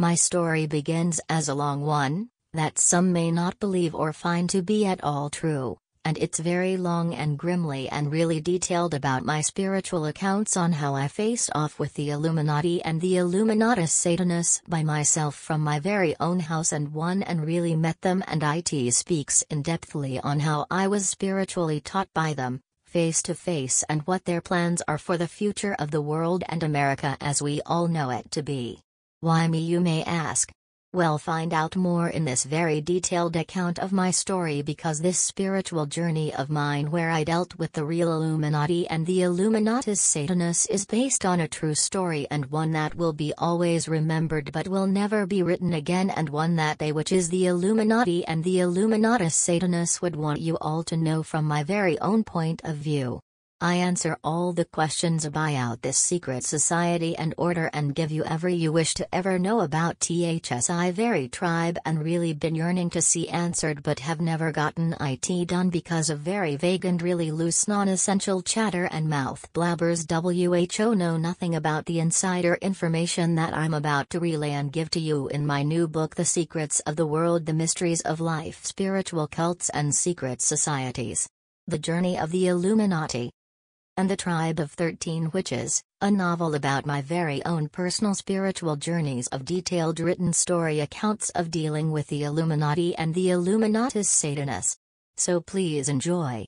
My story begins as a long one, that some may not believe or find to be at all true, and it's very long and grimly and really detailed about my spiritual accounts on how I faced off with the Illuminati and the Illuminatus Satanus by myself from my very own house and one and really met them and IT speaks in-depthly on how I was spiritually taught by them, face to face and what their plans are for the future of the world and America as we all know it to be. Why me, you may ask? Well, find out more in this very detailed account of my story because this spiritual journey of mine, where I dealt with the real Illuminati and the Illuminatus Satanus, is based on a true story and one that will be always remembered but will never be written again, and one that they, which is the Illuminati and the Illuminatus Satanus, would want you all to know from my very own point of view. I answer all the questions about this secret society and order and give you every you wish to ever know about THSI very tribe and really been yearning to see answered but have never gotten IT done because of very vague and really loose non-essential chatter and mouth blabbers WHO know nothing about the insider information that I'm about to relay and give to you in my new book The Secrets of the World The Mysteries of Life Spiritual Cults and Secret Societies. The Journey of the Illuminati and the Tribe of Thirteen Witches, a novel about my very own personal spiritual journeys of detailed written story accounts of dealing with the Illuminati and the Illuminatus Satanus. So please enjoy.